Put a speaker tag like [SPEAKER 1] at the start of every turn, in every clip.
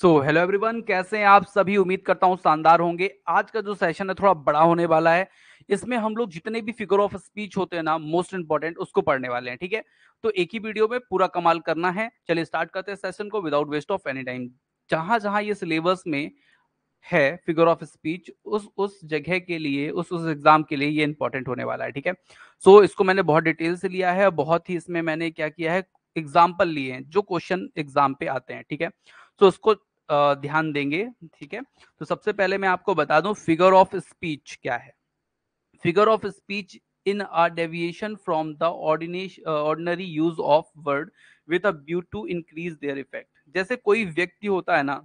[SPEAKER 1] so hello everyone कैसे हैं आप सभी उम्मीद करता हूं शानदार होंगे आज का जो सेशन है थोड़ा बड़ा होने वाला है इसमें हम लोग जितने भी फिगर ऑफ स्पीच होते हैं ना मोस्ट इंपॉर्टेंट उसको पढ़ने वाले हैं ठीक है तो एक ही वीडियो में पूरा कमाल करना है चलिए स्टार्ट करते हैं सेशन को without waste of any time जहां जहां ये सिलेबस में है फिगर ऑफ स्पीच उस उस जगह के लिए उस उस एग्जाम के लिए ये इंपॉर्टेंट होने वाला है ठीक है सो इसको मैंने बहुत डिटेल से लिया है बहुत ही इसमें मैंने क्या किया है एग्जाम्पल लिए हैं जो क्वेश्चन एग्जाम पे आते हैं ठीक है सो so, उसको ध्यान देंगे ठीक है तो सबसे पहले मैं आपको बता दूं फिगर ऑफ स्पीच क्या है figure of speech a deviation from the ordinary ordinary use of word with a view to increase their effect जैसे कोई व्यक्ति होता है ना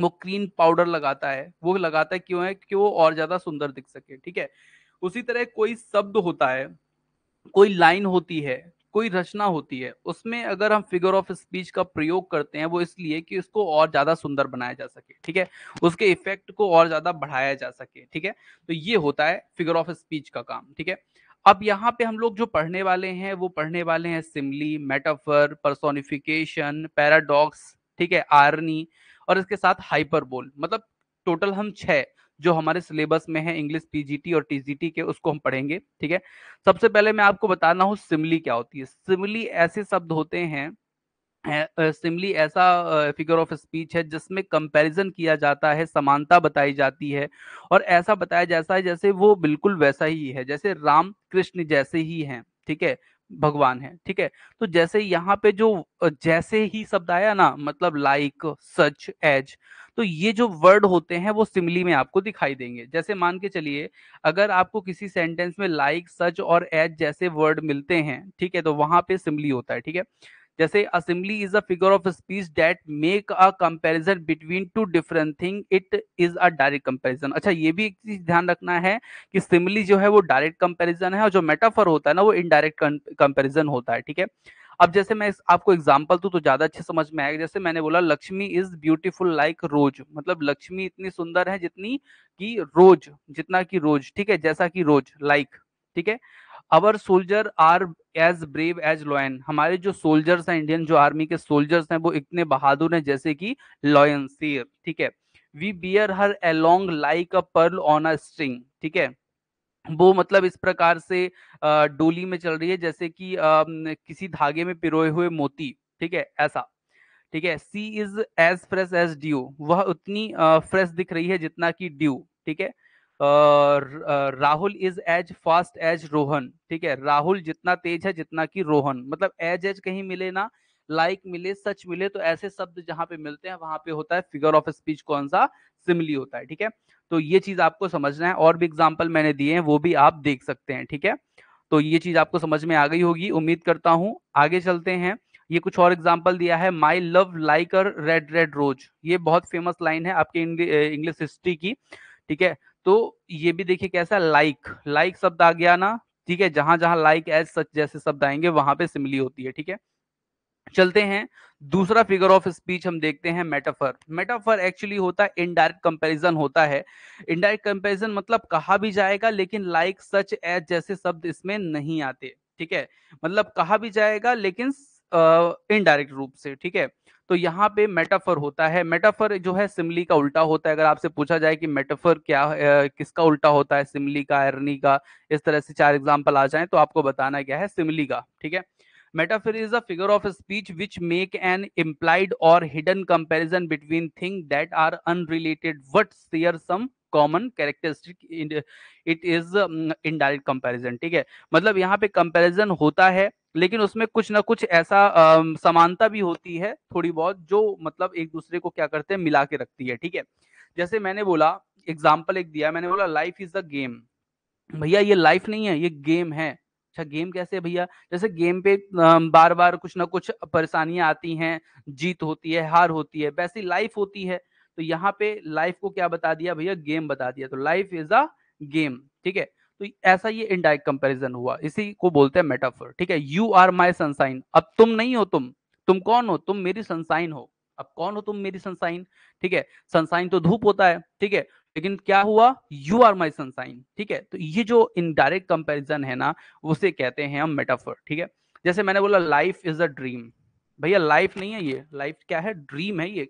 [SPEAKER 1] वो क्रीम पाउडर लगाता है वो लगाता है क्यों है क्योंकि वो और ज्यादा सुंदर दिख सके ठीक है उसी तरह कोई शब्द होता है कोई लाइन होती है कोई रचना होती है उसमें अगर हम फिगर ऑफ स्पीच का प्रयोग करते हैं वो इसलिए कि उसको और ज्यादा सुंदर बनाया जा सके ठीक है उसके इफेक्ट को और ज्यादा बढ़ाया जा सके ठीक है तो ये होता है फिगर ऑफ स्पीच का काम ठीक है अब यहाँ पे हम लोग जो पढ़ने वाले हैं वो पढ़ने वाले हैं सिमली मेटाफर पर्सोनिफिकेशन पैराडॉक्स ठीक है आर्नी और इसके साथ हाइपरबोल मतलब टोटल हम छह जो हमारे सिलेबस में है इंग्लिश पीजीटी और टीजीटी के उसको हम पढ़ेंगे ठीक है सबसे पहले मैं आपको बताना हूँ सिमली क्या होती है सिमली ऐसे शब्द होते हैं सिमली ऐसा फिगर ऑफ स्पीच है जिसमें कंपैरिजन किया जाता है समानता बताई जाती है और ऐसा बताया जाता है जैसे वो बिल्कुल वैसा ही है जैसे राम कृष्ण जैसे ही हैं ठीक है भगवान है ठीक है तो जैसे यहाँ पे जो जैसे ही शब्द आया ना मतलब लाइक सच एज तो ये जो वर्ड होते हैं वो सिमली में आपको दिखाई देंगे जैसे मान के चलिए अगर आपको किसी सेंटेंस में लाइक सच और एज जैसे वर्ड मिलते हैं ठीक है तो वहां पे सिमली होता है ठीक है जैसे assembly is a figure of speech that make a comparison between two different thing it is a direct comparison अच्छा ये भी एक चीज ध्यान रखना है कि सिमली जो है वो डायरेक्ट कंपेरिजन है और जो मेटाफर होता है ना वो इनडायरेक्ट कंपेरिजन होता है ठीक है अब जैसे मैं इस, आपको एग्जाम्पल दू तो ज्यादा अच्छे समझ में आएगा जैसे मैंने बोला Lakshmi is beautiful like rose मतलब लक्ष्मी इतनी सुंदर है जितनी की रोज जितना की रोज ठीक है जैसा कि रोज लाइक like, ठीक है our soldier are as brave as lion हमारे जो सोल्जर्स हैं इंडियन जो आर्मी के सोल्जर्स हैं वो इतने बहादुर हैं जैसे कि लॉयन सीर ठीक है we bear her along like a pearl on a string ठीक है वो मतलब इस प्रकार से डोली में चल रही है जैसे कि किसी धागे में पिरोए हुए मोती ठीक है ऐसा ठीक है she is as fresh as dew वह उतनी फ्रेश दिख रही है जितना कि ड्यू ठीक है Rahul is as fast as Rohan ठीक है राहुल जितना तेज है जितना कि रोहन मतलब एज एज कहीं मिले ना लाइक like मिले सच मिले तो ऐसे शब्द जहां पे मिलते हैं वहां पे होता है फिगर ऑफ स्पीच कौन सा सिमली होता है ठीक है तो ये चीज आपको समझना है और भी एग्जाम्पल मैंने दिए हैं वो भी आप देख सकते हैं ठीक है तो ये चीज आपको समझ में आ गई होगी उम्मीद करता हूं आगे चलते हैं ये कुछ और एग्जाम्पल दिया है my love like red red rose ये बहुत फेमस लाइन है आपके इंग्लिश हिस्ट्री की ठीक है तो ये भी देखिए कैसा लाइक लाइक शब्द आ गया ना ठीक है जहां जहां लाइक एज सच जैसे शब्द आएंगे वहां पे सिमली होती है ठीक है चलते हैं दूसरा फिगर ऑफ स्पीच हम देखते हैं मेटाफर मेटाफर एक्चुअली होता है इनडायरेक्ट कंपैरिजन होता है इनडायरेक्ट कंपैरिजन मतलब कहा भी जाएगा लेकिन लाइक सच एज जैसे शब्द इसमें नहीं आते ठीक है मतलब कहा भी जाएगा लेकिन इनडायरेक्ट रूप से ठीक है तो यहाँ पे मेटाफर होता है मेटाफर जो है सिमली का उल्टा होता है अगर आपसे पूछा जाए कि मेटाफर क्या है किसका उल्टा होता है सिमली का एरनी का इस तरह से चार एग्जाम्पल आ जाए तो आपको बताना क्या है सिमली का ठीक है metaphor is a figure of speech which make an implied और hidden comparison between thing that are unrelated but share some common characteristic it is indirect comparison ठीक है मतलब यहाँ पे कंपैरिजन होता है लेकिन उसमें कुछ ना कुछ ऐसा समानता भी होती है थोड़ी बहुत जो मतलब एक दूसरे को क्या करते हैं मिला के रखती है ठीक है जैसे मैंने बोला एग्जाम्पल एक दिया मैंने बोला लाइफ इज अ गेम भैया ये लाइफ नहीं है ये गेम है अच्छा गेम कैसे भैया जैसे गेम पे बार बार कुछ ना कुछ परेशानियां आती हैं जीत होती है हार होती है वैसी लाइफ होती है तो यहाँ पे लाइफ को क्या बता दिया भैया गेम बता दिया तो लाइफ इज अ गेम ठीक है तो ऐसा ये इनडायरेक्ट कंपेरिजन हुआ इसी को बोलते हैं मेटाफर ठीक है यू आर माई सनसाइन अब तुम नहीं हो तुम तुम कौन हो तुम मेरी सनसाइन हो अब कौन हो तुम मेरी सनसाइन ठीक है सनसाइन तो धूप होता है ठीक है लेकिन क्या हुआ यू आर माई सनसाइन ठीक है तो ये जो इनडायरेक्ट कंपेरिजन है ना उसे कहते हैं हम मेटाफर ठीक है जैसे मैंने बोला लाइफ इज अ ड्रीम भैया लाइफ नहीं है ये लाइफ क्या है ड्रीम है ये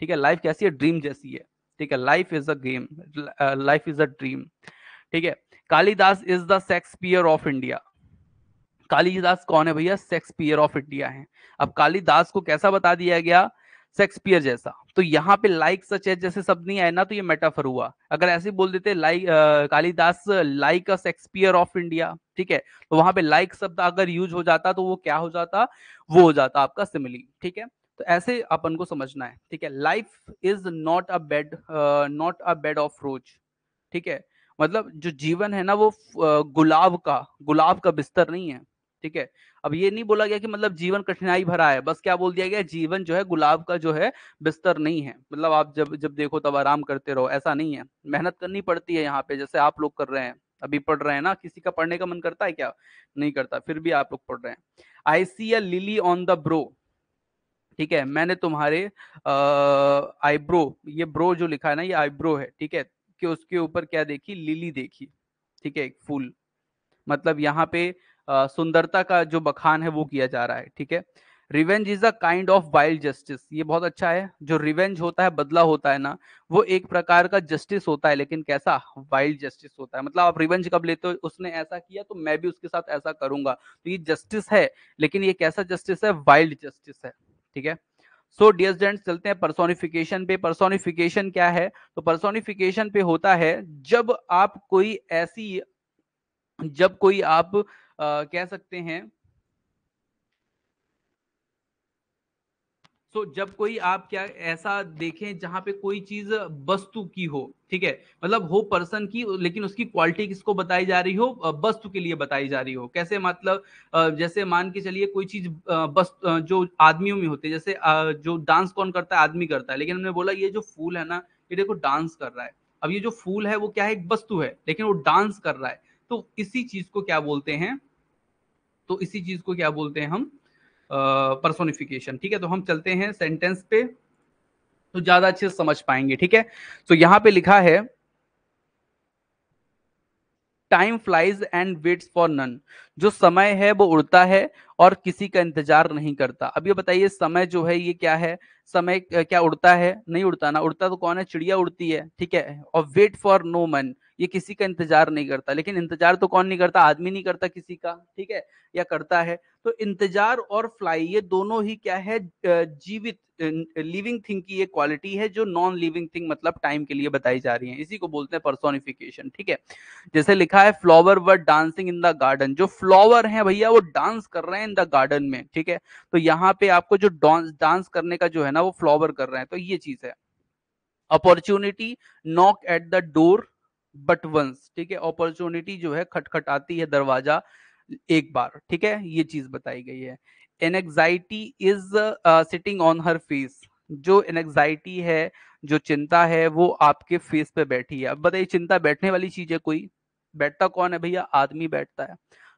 [SPEAKER 1] ठीक है लाइफ कैसी है ड्रीम जैसी है ठीक है life is a game life is a dream ठीक है Kalidas is the Shakespeare of India Kalidas कौन है भैया सेक्सपियर ऑफ इंडिया है अब कालीदास को कैसा बता दिया गया शेक्सपियर जैसा तो यहाँ पे लाइक सच है जैसे शब्द नहीं आया ना तो ये मेटाफर हुआ अगर ऐसे बोल देते like Kalidas like a Shakespeare of India ठीक है तो वहां पे लाइक like शब्द अगर यूज हो जाता तो वो क्या हो जाता वो हो जाता आपका सिमिली ठीक है तो ऐसे अपन को समझना है ठीक है life is not a bed not a bed of rose ठीक है मतलब जो जीवन है ना वो uh, गुलाब का गुलाब का बिस्तर नहीं है ठीक है अब ये नहीं बोला गया कि मतलब जीवन कठिनाई भरा है बस क्या बोल दिया गया जीवन जो है गुलाब का जो है बिस्तर नहीं है मतलब आप जब जब देखो तब आराम करते रहो ऐसा नहीं है मेहनत करनी पड़ती है यहाँ पे जैसे आप लोग कर रहे हैं अभी पढ़ रहे हैं ना किसी का पढ़ने का मन करता है क्या नहीं करता फिर भी आप लोग पढ़ रहे हैं I see a lily on the brow ठीक है मैंने तुम्हारे आईब्रो ये ब्रो जो लिखा है ना ये आईब्रो है ठीक है कि उसके ऊपर क्या देखी लिली देखी ठीक है एक फूल मतलब यहाँ पे सुंदरता का जो बखान है वो किया जा रहा है ठीक है revenge is a kind of wild justice ये बहुत अच्छा है जो रिवेंज होता है बदला होता है ना वो एक प्रकार का जस्टिस होता है लेकिन कैसा वाइल्ड जस्टिस होता है मतलब आप रिवेंज कब लेते हो उसने ऐसा किया तो मैं भी उसके साथ ऐसा करूंगा तो ये जस्टिस है लेकिन ये कैसा जस्टिस है वाइल्ड जस्टिस है ठीक है सो डियर स्टूडेंट्स चलते हैं परसोनिफिकेशन पे परसोनिफिकेशन क्या है तो पर्सोनिफिकेशन पे होता है जब आप कोई ऐसी जब कोई आप आ, कह सकते हैं सो so, जब कोई आप क्या ऐसा देखें जहां पे कोई चीज वस्तु की हो ठीक है मतलब हो पर्सन की लेकिन उसकी क्वालिटी किसको बताई जा रही हो वस्तु के लिए बताई जा रही हो कैसे मतलब जैसे मान के चलिए कोई चीज बस जो आदमियों में होती है जैसे जो डांस कौन करता है आदमी करता है लेकिन हमने बोला ये जो फूल है ना ये देखो डांस कर रहा है अब ये जो फूल है वो क्या है एक वस्तु है लेकिन वो डांस कर रहा है तो इसी चीज को क्या बोलते हैं तो इसी चीज को क्या बोलते हैं हम पर्सोनिफिकेशन ठीक है तो हम चलते हैं सेंटेंस पे तो ज्यादा अच्छे से समझ पाएंगे ठीक है तो यहां पे लिखा है time flies and waits for none जो समय है वो उड़ता है और किसी का इंतजार नहीं करता अब ये बताइए समय जो है ये क्या है समय क्या उड़ता है नहीं उड़ता ना उड़ता तो कौन है चिड़िया उड़ती है ठीक है और वेट फॉर नो मन ये किसी का इंतजार नहीं करता लेकिन इंतजार तो कौन नहीं करता आदमी नहीं करता किसी का ठीक है या करता है तो इंतजार और फ्लाई ये दोनों ही क्या है जीवित लिविंग थिंग की ये क्वालिटी है जो नॉन लिविंग थिंग मतलब टाइम के लिए बताई जा रही है इसी को बोलते हैं परसोनिफिकेशन ठीक है जैसे लिखा है flower word dancing in the garden जो फ्लो फ्लावर हैं भैया वो डांस कर रहे हैं इन द गार्डन में ठीक है तो यहाँ पे आपको जो डांस डांस करने का जो है ना वो फ्लावर कर रहे हैं तो ये चीज है opportunity knock at the door but once ठीक है अपॉर्चुनिटी जो है खटखटाती है दरवाजा एक बार ठीक है ये चीज बताई गई है anxiety is sitting on her face जो एनजाइटी है जो चिंता है वो आपके फेस पे बैठी है अब बताइए चिंता बैठने वाली चीज है कोई बैठता कौन है भैया आदमी बैठता है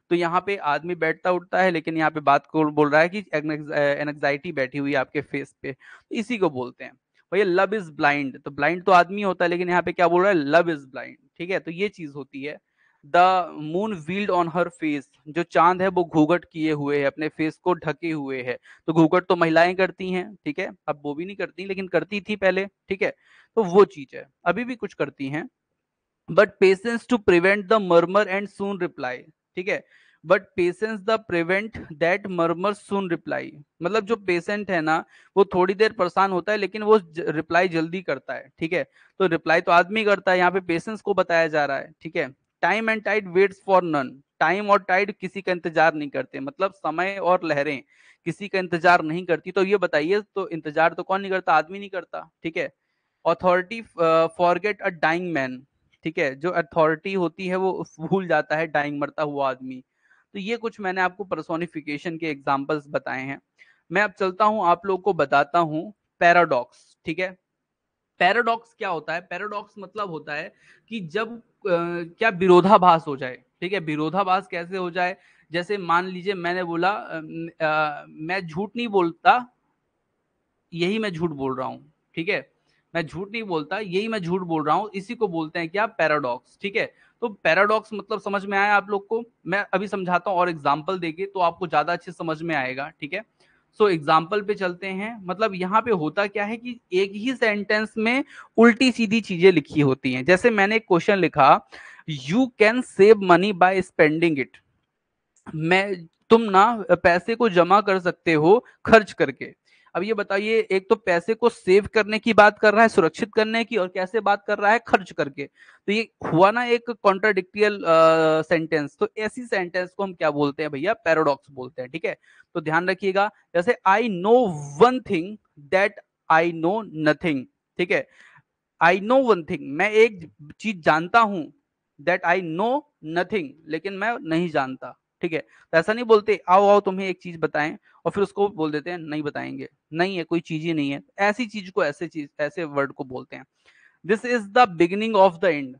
[SPEAKER 1] तो यहाँ पे आदमी बैठता उठता है लेकिन यहाँ पे बात को बोल रहा है कि एनजाइटी बैठी हुई है आपके फेस पे तो इसी को बोलते हैं भैया लव इज ब्लाइंड तो ब्लाइंड तो आदमी होता है लेकिन यहाँ पे क्या बोल रहा है लव इज ब्लाइंड ठीक है तो ये चीज होती है the moon wheeled on her face जो चांद है वो घूघट किए हुए है अपने फेस को ढके हुए है तो घूघट तो महिलाएं करती हैं ठीक है अब वो भी नहीं करती लेकिन करती थी पहले ठीक है तो वो चीज है अभी भी कुछ करती हैं but patience to prevent the murmur and soon reply ठीक है but patience the prevent that murmur soon reply मतलब जो पेशेंट है ना वो थोड़ी देर परेशान होता है लेकिन वो रिप्लाई जल्दी करता है ठीक है तो रिप्लाई तो आदमी करता है यहाँ पे पेशेंस को बताया जा रहा है ठीक है time and tide waits for none time और टाइड किसी का इंतजार नहीं करते मतलब समय और लहरें किसी का इंतजार नहीं करती तो ये बताइए तो इंतजार तो कौन नहीं करता आदमी नहीं करता ठीक है authority forget a dying man ठीक है जो अथॉरिटी होती है वो भूल जाता है डाइंग मरता हुआ आदमी तो ये कुछ मैंने आपको परसोनिफिकेशन के एग्जाम्पल्स बताए हैं मैं अब चलता हूँ आप लोग को बताता हूँ पैराडॉक्स ठीक है पैराडॉक्स क्या होता है पैराडॉक्स मतलब होता है कि जब आ, क्या विरोधाभास हो जाए ठीक है विरोधाभास कैसे हो जाए जैसे मान लीजिए मैंने बोला आ, आ, मैं झूठ नहीं बोलता यही मैं झूठ बोल रहा हूँ ठीक है मैं झूठ नहीं बोलता यही मैं झूठ बोल रहा हूँ इसी को बोलते हैं क्या पैराडॉक्स ठीक है तो पैराडॉक्स मतलब समझ में आया आप लोग को मैं अभी समझाता हूँ और एग्जाम्पल देके तो आपको ज्यादा अच्छे समझ में आएगा ठीक है सो so, एग्जाम्पल पे चलते हैं मतलब यहाँ पे होता क्या है कि एक ही सेंटेंस में उल्टी सीधी चीजें लिखी होती हैं जैसे मैंने एक क्वेश्चन लिखा you can save money by spending it मैं तुम ना पैसे को जमा कर सकते हो खर्च करके अब ये बताइए एक तो पैसे को सेव करने की बात कर रहा है सुरक्षित करने की और कैसे बात कर रहा है खर्च करके तो ये हुआ ना एक कॉन्ट्राडिक्टियल सेंटेंस तो ऐसी सेंटेंस को हम क्या बोलते हैं भैया पैराडॉक्स बोलते हैं ठीक है तो ध्यान रखिएगा जैसे I know one thing that I know nothing ठीक है आई नो वन थिंग मैं एक चीज जानता हूं दैट आई नो नथिंग लेकिन मैं नहीं जानता ठीक है तो ऐसा नहीं बोलते आओ आओ तुम्हें एक चीज बताएं और फिर उसको बोल देते हैं नहीं बताएंगे नहीं है कोई चीज ही नहीं है तो ऐसी चीज को ऐसे चीज ऐसे वर्ड को बोलते हैं this is the beginning of the end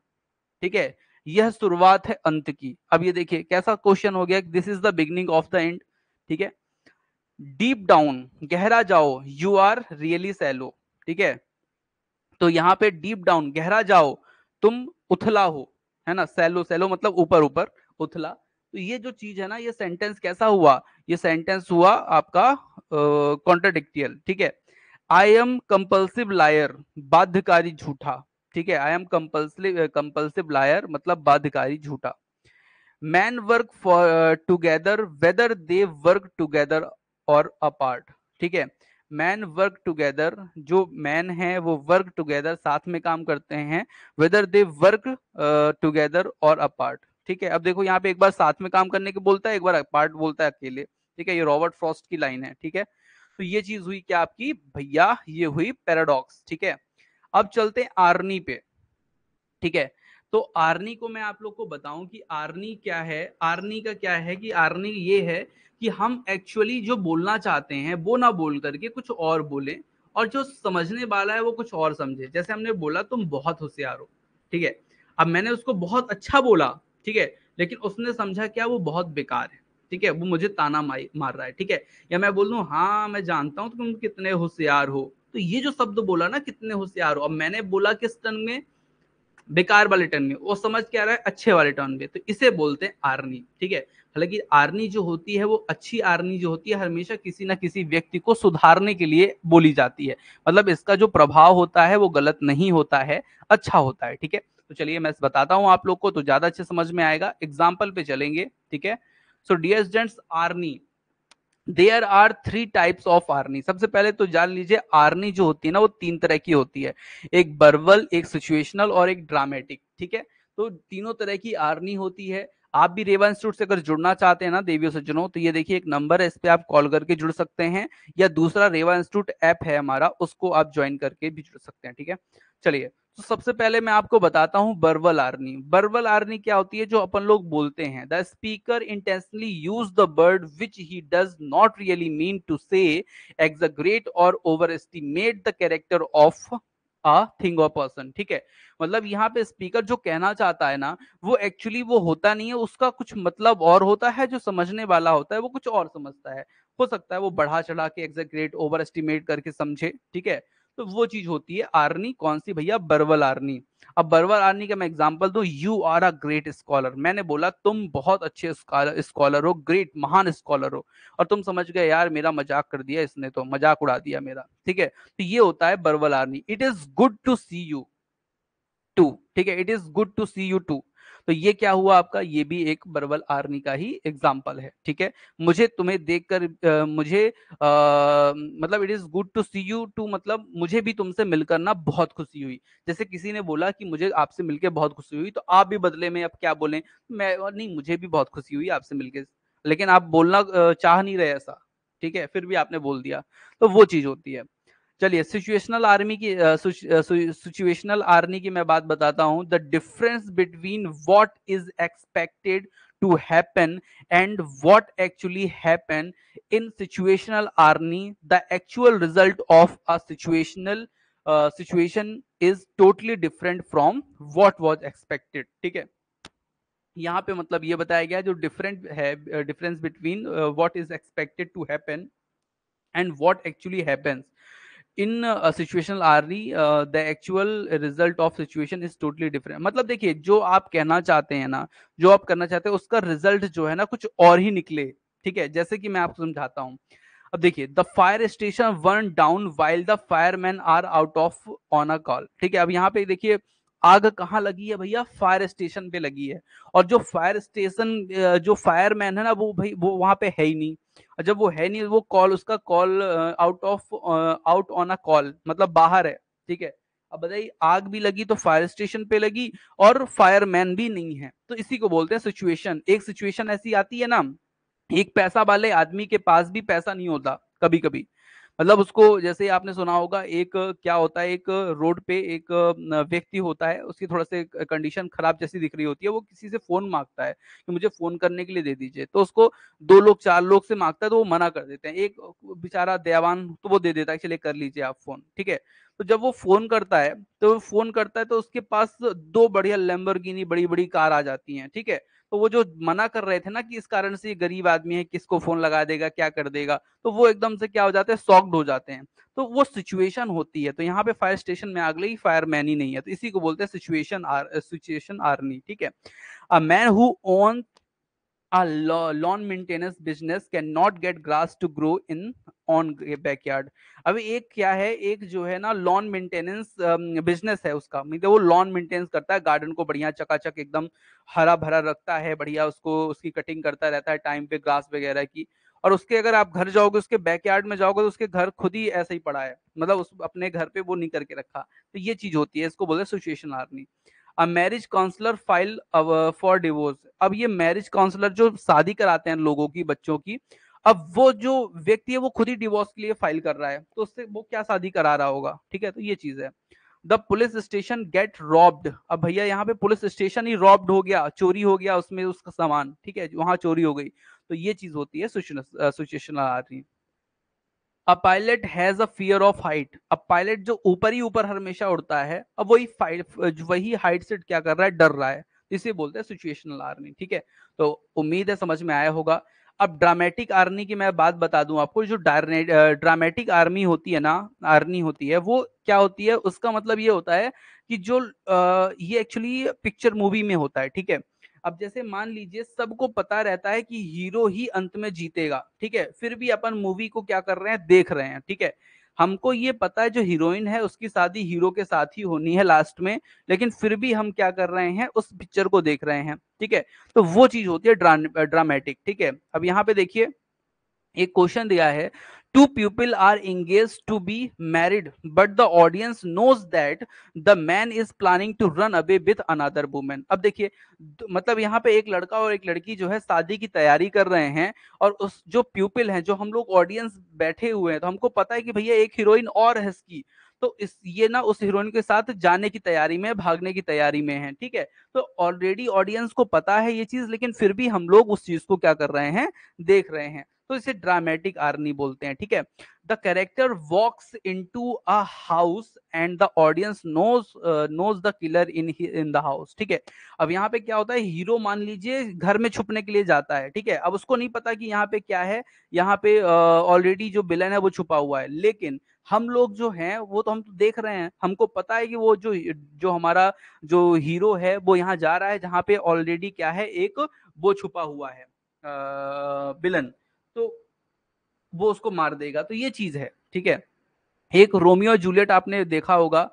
[SPEAKER 1] ठीक है यह शुरुआत है अंत की अब ये देखिए कैसा क्वेश्चन हो गया this is the beginning of the end ठीक है डीप डाउन गहरा जाओ यू आर रियली सैलो ठीक है तो यहाँ पे डीप डाउन गहरा जाओ तुम उथला हो है ना सैलो सैलो मतलब ऊपर ऊपर उथला तो ये जो चीज है ना ये सेंटेंस कैसा हुआ ये सेंटेंस हुआ आपका कॉन्ट्रोडिक्टियल uh, ठीक है आई एम कंपल्सिव लायर बाध्यकारी झूठा ठीक है I am compulsive compulsive liar मतलब बाध्यकारी झूठा man work for together whether they work together और अपार्ट ठीक है मैन वर्क टूगेदर जो मैन है वो वर्क टूगेदर साथ में काम करते हैं वेदर दे वर्क टूगेदर और अपार्ट ठीक है अब देखो यहाँ पे एक बार साथ में काम करने के बोलता है एक बार पार्ट बोलता है अकेले ठीक है ये रॉबर्ट फ्रॉस्ट की लाइन है ठीक है तो ये चीज हुई क्या आपकी भैया ये हुई पैराडॉक्स ठीक है अब चलते हैं आर्नी पे ठीक है तो आर्नी को मैं आप लोग को बताऊं कि आर्नी क्या है आर्नी का क्या है कि आर्नी ये है कि हम एक्चुअली जो बोलना चाहते हैं वो ना बोल करके कुछ और बोले और जो समझने वाला है वो कुछ और समझे जैसे हमने बोला तुम बहुत होशियार हो ठीक है अब मैंने उसको बहुत अच्छा बोला ठीक है लेकिन उसने समझा क्या वो बहुत बेकार है ठीक है वो मुझे ताना मार रहा है ठीक है या मैं बोल दू हाँ मैं जानता हूँ तुम कितने होशियार हो तो ये जो शब्द बोला ना कितने होशियार हो अब मैंने बोला किस टन में बेकार वाले टर्न में वो समझ के आ रहा है अच्छे वाले टर्न में तो इसे बोलते हैं आर्नी ठीक है हालांकि आर्नी जो होती है वो अच्छी आर्नी जो होती है हमेशा किसी ना किसी व्यक्ति को सुधारने के लिए बोली जाती है मतलब इसका जो प्रभाव होता है वो गलत नहीं होता है अच्छा होता है ठीक है तो चलिए मैं बताता हूँ आप लोग को तो ज्यादा अच्छे समझ में आएगा एग्जाम्पल पे चलेंगे ठीक है so dear students irony there are three types of irony सबसे पहले तो जान लीजिए आर्नी जो होती है ना वो तीन तरह की होती है एक बर्वल एक सिचुएशनल और एक ड्रामेटिक ठीक है तो तीनों तरह की आर्नी होती है आप भी रेवा इंस्टीट्यूट से अगर जुड़ना चाहते हैं ना देवियों सज्जनों तो ये देखिए एक नंबर है इस पर आप कॉल करके जुड़ सकते हैं या दूसरा रेवा इंस्टीट्यूट ऐप है हमारा उसको आप ज्वाइन करके भी जुड़ सकते हैं ठीक है चलिए तो सबसे पहले मैं आपको बताता हूँ बर्वल आर्नी बर्वल आर्नी क्या होती है जो अपन लोग बोलते हैं the speaker intensely use the word which he does not really mean to say exaggerate और over estimate the character of a thing और पर्सन ठीक है मतलब यहाँ पे स्पीकर जो कहना चाहता है ना वो एक्चुअली वो होता नहीं है उसका कुछ मतलब और होता है जो समझने वाला होता है वो कुछ और समझता है हो सकता है वो बढ़ा चढ़ा के एग्जैक्रेट ओवर एस्टिमेट करके समझे ठीक है तो वो चीज होती है आर्नी कौन सी भैया बरवल आर्नी अब बरवल आर्नी का मैं एग्जाम्पल दू you are a great scholar मैंने बोला तुम बहुत अच्छे स्कॉलर हो ग्रेट महान स्कॉलर हो और तुम समझ गए यार मेरा मजाक कर दिया इसने तो मजाक उड़ा दिया मेरा ठीक है तो ये होता है verbal irony it is good to see you too ठीक है it is good to see you too तो ये क्या हुआ आपका ये भी एक बरवल आर्नी का ही एग्जाम्पल है ठीक है मुझे तुम्हें देखकर मुझे आ, मतलब it is good to see you too मतलब मुझे भी तुमसे मिलकर ना बहुत खुशी हुई जैसे किसी ने बोला कि मुझे आपसे मिलकर बहुत खुशी हुई तो आप भी बदले में अब क्या बोले मैं नहीं मुझे भी बहुत खुशी हुई आपसे मिलकर लेकिन आप बोलना चाह नहीं रहे ऐसा ठीक है फिर भी आपने बोल दिया तो वो चीज होती है चलिए सिचुएशनल आर्मी की सिचुएशनल आर्मी की मैं बात बताता हूं the difference between what is expected to happen and what actually happen in situational irony the actual result of a situational situation is totally different from what was expected ठीक है यहाँ पे मतलब ये बताया गया जो डिफरेंट है difference between what is expected to happen and what actually happens in आर irony the actual result of situation is totally different मतलब देखिए जो आप कहना चाहते हैं ना जो आप करना चाहते हैं उसका रिजल्ट जो है ना कुछ और ही निकले ठीक है जैसे कि मैं आपको समझाता हूँ अब देखिए the fire station burn down while the fireman are out of on a call ठीक है अब यहाँ पे देखिए आग कहाँ लगी है भैया फायर स्टेशन पे लगी है और जो फायर स्टेशन जो फायरमैन है ना वो भाई वो वहां पे है ही नहीं जब वो है नहीं वो कॉल उसका call out of out on a call मतलब बाहर है ठीक है अब बताइए आग भी लगी तो फायर स्टेशन पे लगी और फायरमैन भी नहीं है तो इसी को बोलते हैं सिचुएशन एक सिचुएशन ऐसी आती है ना एक पैसा वाले आदमी के पास भी पैसा नहीं होता कभी कभी मतलब उसको जैसे आपने सुना होगा एक क्या होता है एक रोड पे एक व्यक्ति होता है उसकी थोड़ा से कंडीशन खराब जैसी दिख रही होती है वो किसी से फोन मांगता है कि मुझे फोन करने के लिए दे दीजिए तो उसको दो लोग चार लोग से मांगता है तो वो मना कर देते हैं एक बेचारा दयावान तो वो दे देता है चलिए कर लीजिए आप फोन ठीक है तो जब वो फोन करता है तो फोन करता है तो उसके पास दो बढ़िया लैम्बोर्गिनी बड़ी बड़ी कार आ जाती हैं ठीक है तो वो जो मना कर रहे थे ना कि इस कारण से ये गरीब आदमी है किसको फोन लगा देगा क्या कर देगा तो वो एकदम से क्या हो जाते हैं सॉक्ड हो जाते हैं तो वो सिचुएशन होती है तो यहाँ पे फायर स्टेशन में आग लगी मैन ही नहीं है तो इसी को बोलते हैं सिचुएशन आर सिचुएशन आर्मी ठीक है a man who own a lawn maintenance business cannot get grass to grow in on backyard अभी एक क्या है एक जो है ना लॉन मेंटेनेंस बिजनेस है उसका मतलब वो लॉन मेंटेनेंस करता है गार्डन को बढ़िया चकाचक एकदम हरा भरा रखता है बढ़िया उसको उसकी कटिंग करता रहता है टाइम पे ग्रास वगैरह की और उसके अगर आप घर जाओगे उसके बैकयार्ड में जाओगे तो उसके घर खुद ही ऐसे ही पड़ा है मतलब उस अपने घर पे वो नहीं करके रखा तो ये चीज होती है इसको बोलते हैं situation irony a marriage counsellor file for divorce अब ये मैरिज काउंसलर जो शादी कराते हैं लोगों की बच्चों की अब वो जो व्यक्ति है वो खुद ही डिवोर्स के लिए फाइल कर रहा है तो उससे वो क्या शादी करा रहा होगा ठीक है तो ये चीज है the police station get robbed अब भैया यहाँ पे पुलिस स्टेशन ही रॉब्ड हो गया चोरी हो गया उसमें उसका सामान ठीक है वहां चोरी हो गई तो ये चीज होती है सिचुएशनल आ रही है a pilot has a fear of height अब पायलट जो ऊपर ही ऊपर हमेशा उड़ता है अब वही वही हाइट से क्या कर रहा है डर रहा है इसे बोलते हैं सिचुएशनल आर्मी ठीक है तो उम्मीद है समझ में आया होगा अब ड्रामेटिक आर्मी की मैं बात बता दूं आपको जो ड्रामेटिक आर्मी होती है ना आर्मी होती है वो क्या होती है उसका मतलब ये होता है कि जो आ, ये एक्चुअली पिक्चर मूवी में होता है ठीक है अब जैसे मान लीजिए सबको पता रहता है कि हीरो ही अंत में जीतेगा ठीक है फिर भी अपन मूवी को क्या कर रहे हैं देख रहे हैं ठीक है हमको ये पता है जो हीरोइन है उसकी शादी हीरो के साथ ही होनी है लास्ट में लेकिन फिर भी हम क्या कर रहे हैं उस पिक्चर को देख रहे हैं ठीक है तो वो चीज होती है ड्रामेटिक ठीक है अब यहाँ पे देखिए एक क्वेश्चन दिया है two people are engaged to be married but the audience knows that the man is planning to run away with another woman अब देखिए मतलब यहाँ पे एक लड़का और एक लड़की जो है शादी की तैयारी कर रहे हैं और उस जो प्यूपिल हैं जो हम लोग ऑडियंस बैठे हुए हैं तो हमको पता है कि भैया एक हीरोइन और है इसकी तो इस ये ना उस हीरोइन के साथ जाने की तैयारी में भागने की तैयारी में है ठीक है तो ऑलरेडी ऑडियंस को पता है ये चीज लेकिन फिर भी हम लोग उस चीज को क्या कर रहे हैं देख रहे हैं तो इसे ड्रामेटिक आर्नी बोलते हैं ठीक है the character walks into a house and the audience knows knows the killer in in the house ठीक है अब यहाँ पे क्या होता है हीरो मान लीजिए घर में छुपने के लिए जाता है ठीक है अब उसको नहीं पता कि यहाँ पे क्या है यहाँ पे ऑलरेडी uh, जो बिलन है वो छुपा हुआ है लेकिन हम लोग जो हैं वो तो हम तो देख रहे हैं हमको पता है कि वो जो जो हमारा जो हीरो है वो यहाँ जा रहा है जहाँ पे ऑलरेडी क्या है एक वो छुपा हुआ है बिलन uh, तो वो उसको मार देगा तो ये चीज है ठीक है एक रोमियो जूलियट आपने देखा होगा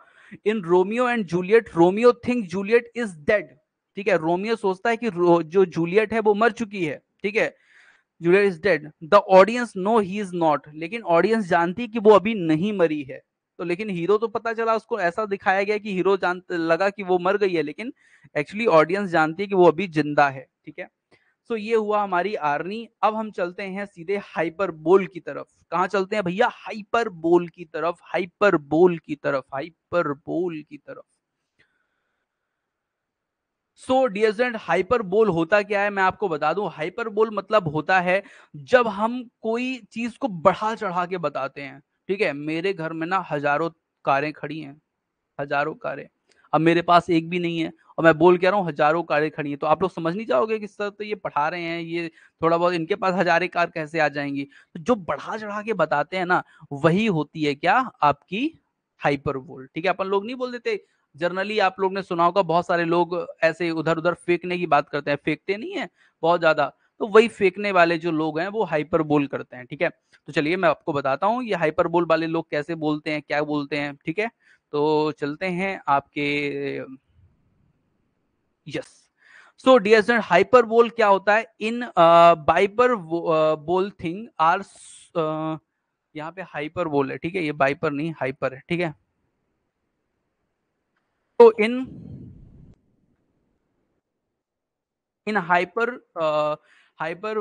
[SPEAKER 1] in Romeo and Juliet Romeo think Juliet is dead ठीक है रोमियो सोचता है कि जो जूलियट है वो मर चुकी है ठीक है Juliet is dead the audience know he is not लेकिन ऑडियंस जानती कि वो अभी नहीं मरी है तो लेकिन हीरो तो पता चला उसको ऐसा दिखाया गया कि हीरो जान लगा कि वो मर गई है लेकिन एक्चुअली ऑडियंस जानती है कि वो अभी जिंदा है ठीक है सो ये हुआ हमारी आर्नी अब हम चलते हैं सीधे हाइपरबोल की तरफ कहाँ चलते हैं भैया हाइपरबोल की तरफ हाइपरबोल की तरफ हाइपरबोल की तरफ सो डियजेंट हाइपर हाइपरबोल होता क्या है मैं आपको बता दूं हाइपरबोल मतलब होता है जब हम कोई चीज को बढ़ा चढ़ा के बताते हैं ठीक है मेरे घर में ना हजारों कारें खड़ी हैं हजारों कारें अब मेरे पास एक भी नहीं है और मैं बोल कह रहा हूँ हजारों कारें खड़ी हैं तो आप लोग समझ नहीं जाओगे कि सर तो ये पढ़ा रहे हैं ये थोड़ा बहुत इनके पास हजारे कार कैसे आ जाएंगी तो जो बढ़ा चढ़ा के बताते हैं ना वही होती है क्या आपकी हाइपर वोल्ट ठीक है अपन लोग नहीं बोल देते जर्नली आप लोग ने सुना होगा बहुत सारे लोग ऐसे उधर उधर फेंकने की बात करते हैं फेंकते नहीं है बहुत ज्यादा तो वही फेंकने वाले जो लोग हैं वो हाइपर बोल करते हैं ठीक है तो चलिए मैं आपको बताता हूँ ये हाइपर बोल वाले लोग कैसे बोलते हैं क्या बोलते हैं ठीक है तो चलते हैं आपके यस सो डियर हाइपर बोल क्या होता है in hyperbole thing are यहाँ पे हाइपर बोल है ठीक है ये बाइपर नहीं हाइपर है ठीक है तो in in hyper hyper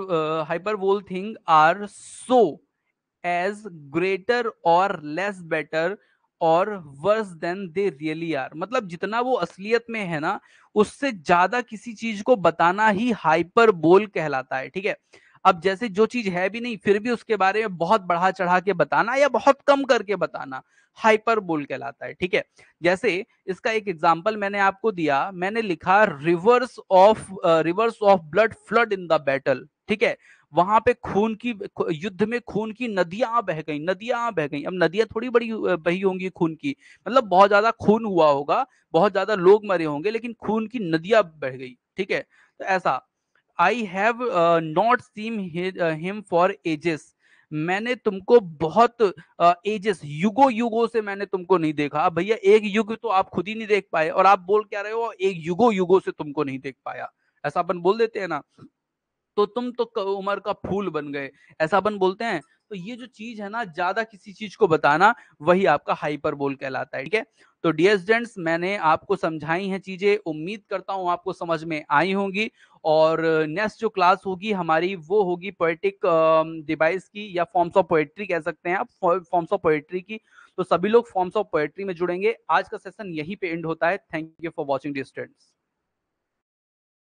[SPEAKER 1] hyperbole thing are so as greater और लेस बेटर और worse than they really are मतलब जितना वो असलियत में है ना उससे ज्यादा किसी चीज को बताना ही हाइपर बोल कहलाता है ठीक है अब जैसे जो चीज है भी नहीं फिर भी उसके बारे में बहुत बढ़ा चढ़ा के बताना या बहुत कम करके बताना हाइपर बोल कहलाता है ठीक है जैसे इसका एक एग्जाम्पल मैंने आपको दिया मैंने लिखा rivers of rivers of blood flood in the battle ठीक है वहां पे खून की युद्ध में खून की नदियां बह गई नदियां बह गई अब नदियां थोड़ी बड़ी बही होंगी खून की मतलब बहुत ज्यादा खून हुआ होगा बहुत ज्यादा लोग मरे होंगे लेकिन खून की नदियां बह गई ठीक है तो ऐसा I have not seen him for ages मैंने तुमको बहुत एजेस uh, युगो युगो से मैंने तुमको नहीं देखा भैया एक युग तो आप खुद ही नहीं देख पाए और आप बोल क्या रहे हो एक युगो युगो से तुमको नहीं देख पाया ऐसा अपन बोल देते हैं ना तो तुम तो उमर का फूल बन गए ऐसा अपन बोलते हैं तो ये जो चीज है ना ज्यादा किसी चीज को बताना वही आपका हाइपर बोल कहलाता है ठीक है तो डियर स्टूडेंट्स मैंने आपको समझाई हैं चीजें उम्मीद करता हूं आपको समझ में आई होंगी और नेक्स्ट जो क्लास होगी हमारी वो होगी पोएटिक डिवाइस की या फॉर्म्स ऑफ पोएट्री कह सकते हैं आप फॉर्म्स ऑफ पोएट्री की तो सभी लोग फॉर्म्स ऑफ पोएट्री में जुड़ेंगे आज का सेशन यहीं पे एंड होता है thank you for watching dear students